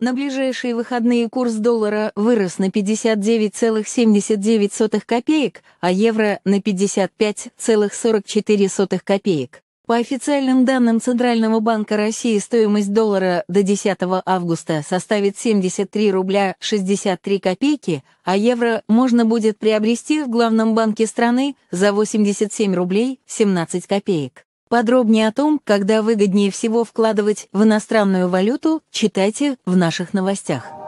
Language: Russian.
На ближайшие выходные курс доллара вырос на 59,79 копеек, а евро на 55,44 копеек. По официальным данным Центрального банка России стоимость доллара до 10 августа составит 73 рубля 63 копейки, а евро можно будет приобрести в главном банке страны за 87 рублей 17 копеек. Подробнее о том, когда выгоднее всего вкладывать в иностранную валюту, читайте в наших новостях.